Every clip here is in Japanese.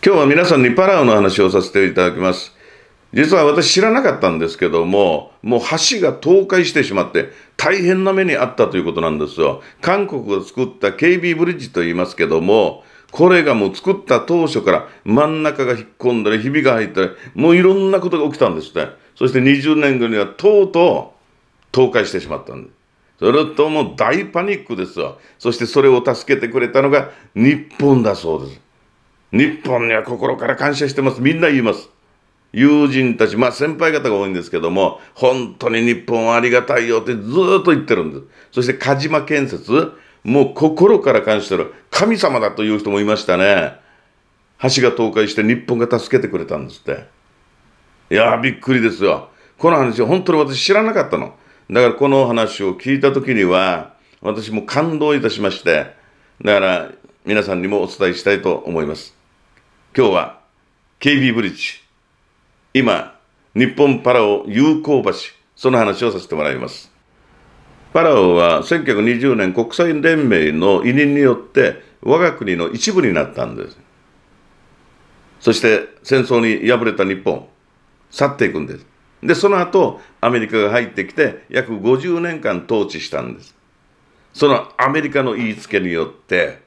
今日は皆さんにパラオの話をさせていただきます。実は私知らなかったんですけども、もう橋が倒壊してしまって、大変な目にあったということなんですよ。韓国が作った KB ブリッジと言いますけども、これがもう作った当初から真ん中が引っ込んだり、ひびが入ったり、もういろんなことが起きたんですね。そして20年後にはとうとう倒壊してしまったんです。それともう大パニックですよ。そしてそれを助けてくれたのが日本だそうです。日本には心から感謝してます。みんな言います。友人たち、まあ先輩方が多いんですけども、本当に日本はありがたいよってずっと言ってるんです。そして鹿島建設、もう心から感謝してる。神様だという人もいましたね。橋が倒壊して日本が助けてくれたんですって。いやーびっくりですよ。この話本当に私知らなかったの。だからこの話を聞いた時には、私も感動いたしまして、だから皆さんにもお伝えしたいと思います。今日は KB ブリッジ、今、日本パラオ友好橋、その話をさせてもらいます。パラオは1920年国際連盟の委任によって我が国の一部になったんです。そして戦争に敗れた日本、去っていくんです。で、その後、アメリカが入ってきて約50年間統治したんです。そのアメリカの言いつけによって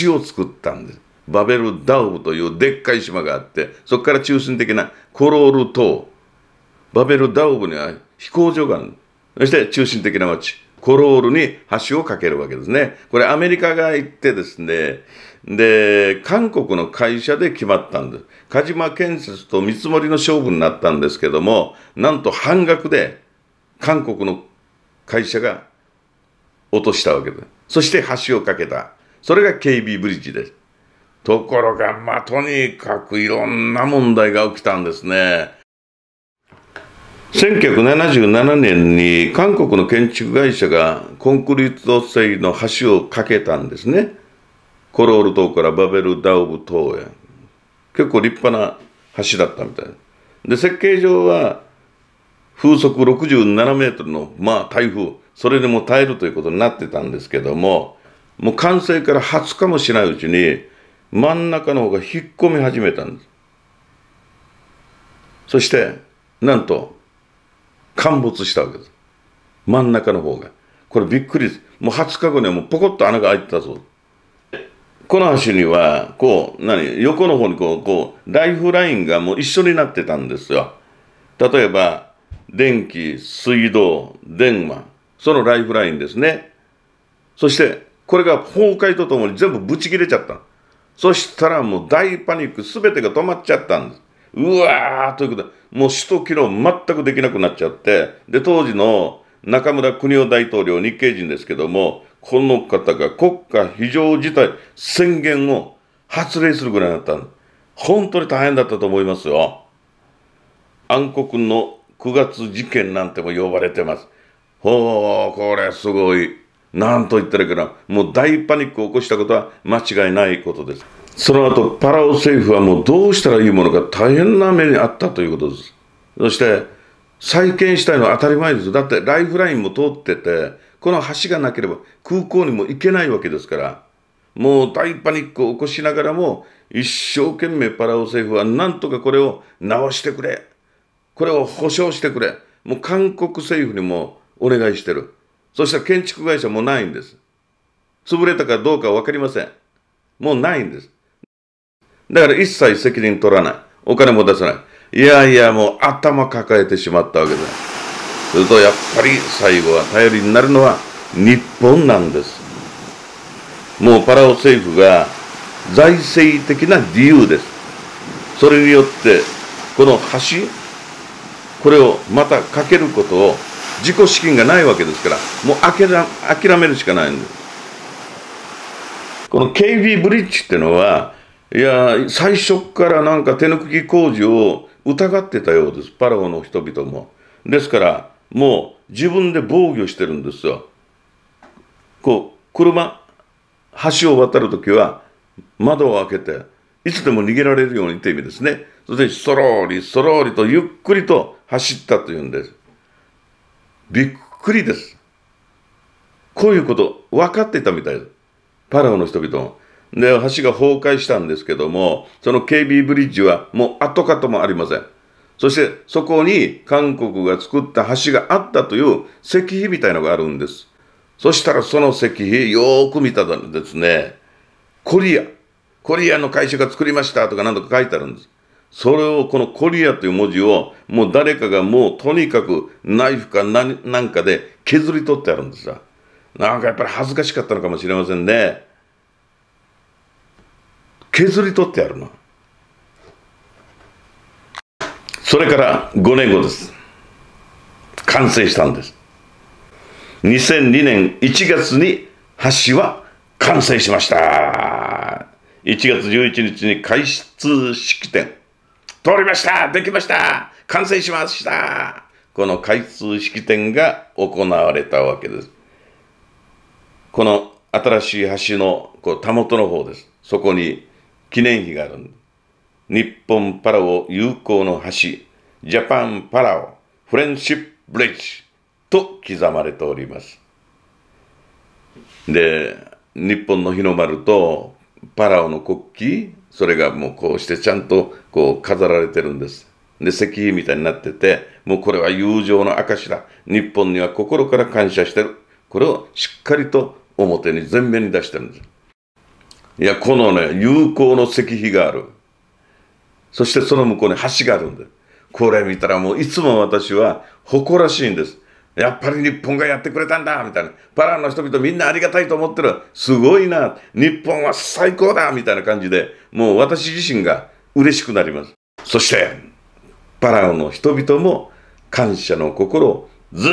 橋を作ったんです。バベルダウというでっかい島があってそこから中心的なコロール島バベルダウブには飛行場があるそして中心的な町コロールに橋を架けるわけですねこれアメリカが行ってですねで韓国の会社で決まったんです鹿島建設と見積もりの勝負になったんですけどもなんと半額で韓国の会社が落としたわけですそして橋を架けたそれが KB ブリッジですところが、まあ、とにかくいろんな問題が起きたんですね。1977年に韓国の建築会社がコンクリート製の橋を架けたんですね。コロール島からバベルダウブ島へ。結構立派な橋だったみたいで、設計上は風速67メートルの、まあ、台風、それでも耐えるということになってたんですけども、もう完成から20日もしないうちに、真ん中の方が引っ込み始めたんです。そして、なんと、陥没したわけです。真ん中の方が。これびっくりです。もう20日後にはもうポコッと穴が開いてたそう。この橋には、こう、何、横の方にこう、こう、ライフラインがもう一緒になってたんですよ。例えば、電気、水道、電話、そのライフラインですね。そして、これが崩壊とともに全部ブチ切れちゃった。そしたらもう大パニック、すべてが止まっちゃったんです。うわーということで、もう首都機能全くできなくなっちゃって、で、当時の中村邦夫大統領、日系人ですけども、この方が国家非常事態宣言を発令するぐらいだった本当に大変だったと思いますよ。暗黒の9月事件なんても呼ばれてます。ほう、これすごい。なんと言ったらいいかな、もう大パニックを起こしたことは間違いないことです。その後、パラオ政府はもうどうしたらいいものか大変な目にあったということです。そして、再建したいのは当たり前です。だってライフラインも通ってて、この橋がなければ空港にも行けないわけですから、もう大パニックを起こしながらも、一生懸命パラオ政府はなんとかこれを直してくれ。これを保証してくれ。もう韓国政府にもお願いしてる。そしたら建築会社もないんです。潰れたかどうか分かりません。もうないんです。だから一切責任取らない。お金も出さない。いやいや、もう頭抱えてしまったわけです。するとやっぱり最後は頼りになるのは日本なんです。もうパラオ政府が財政的な理由です。それによって、この橋、これをまたかけることを自己資金がないわけですからもう諦諦めるしかないんですこの KV ブリッジってのはいや最初からなんか手抜き工事を疑ってたようですパラオの人々もですからもう自分で防御してるんですよこう車橋を渡るときは窓を開けていつでも逃げられるようにという意味ですねそしてそろりそろりとゆっくりと走ったというんですびっくりです。こういうこと分かっていたみたいです。パラオの人々も。で、橋が崩壊したんですけども、その KB ブリッジはもう跡形もありません。そして、そこに韓国が作った橋があったという石碑みたいのがあるんです。そしたらその石碑、よーく見たらですね、コリア、コリアの会社が作りましたとか何とか書いてあるんです。それをこのコリアという文字をもう誰かがもうとにかくナイフか何なんかで削り取ってあるんですよ。なんかやっぱり恥ずかしかったのかもしれませんね。削り取ってあるの。それから5年後です。完成したんです。2002年1月に橋は完成しました。1月11日に開通式典。通りましたできました完成しましたこの開通式典が行われたわけです。この新しい橋のこうたもとの方です。そこに記念碑があるんです。日本パラオ友好の橋、ジャパンパラオフレンシップブリッジと刻まれております。で、日本の日の丸とパラオの国旗、それがもうこうしてちゃんとこう飾られてるんです。で、石碑みたいになってて、もうこれは友情の証だ。日本には心から感謝してる。これをしっかりと表に前面に出してるんです。いや、このね、友好の石碑がある。そしてその向こうに橋があるんで。これ見たらもういつも私は誇らしいんです。やっぱり日本がやってくれたんだみたいな。パラの人々みんなありがたいと思ってる。すごいな。日本は最高だみたいな感じで、もう私自身が嬉しくなります。そして、パラオの人々も感謝の心をずっ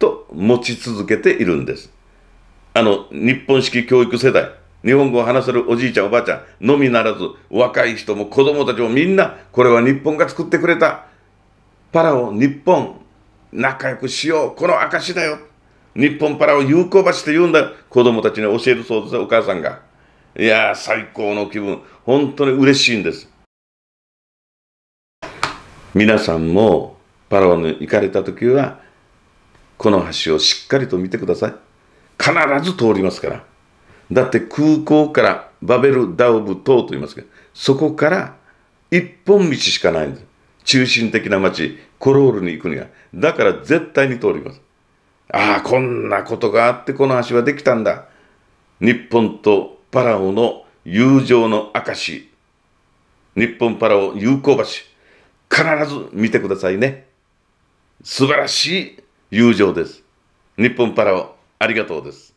と持ち続けているんです。あの、日本式教育世代、日本語を話せるおじいちゃんおばあちゃんのみならず、若い人も子供たちもみんな、これは日本が作ってくれた。パラオ、日本、仲良くしよう。この証だよ。日本パラを友好橋と言うんだ。子供たちに教えるそうです、お母さんが。いやー、最高の気分。本当に嬉しいんです。皆さんもパラオに行かれた時は、この橋をしっかりと見てください。必ず通りますから。だって空港からバベルダウブ島と言いますけど、そこから一本道しかないんです。中心的な町、コロールに行くには。だから絶対に通ります。ああ、こんなことがあってこの橋はできたんだ。日本とパラオの友情の証。日本パラオ友好橋。必ず見てくださいね。素晴らしい友情です。日本パラオ、ありがとうです。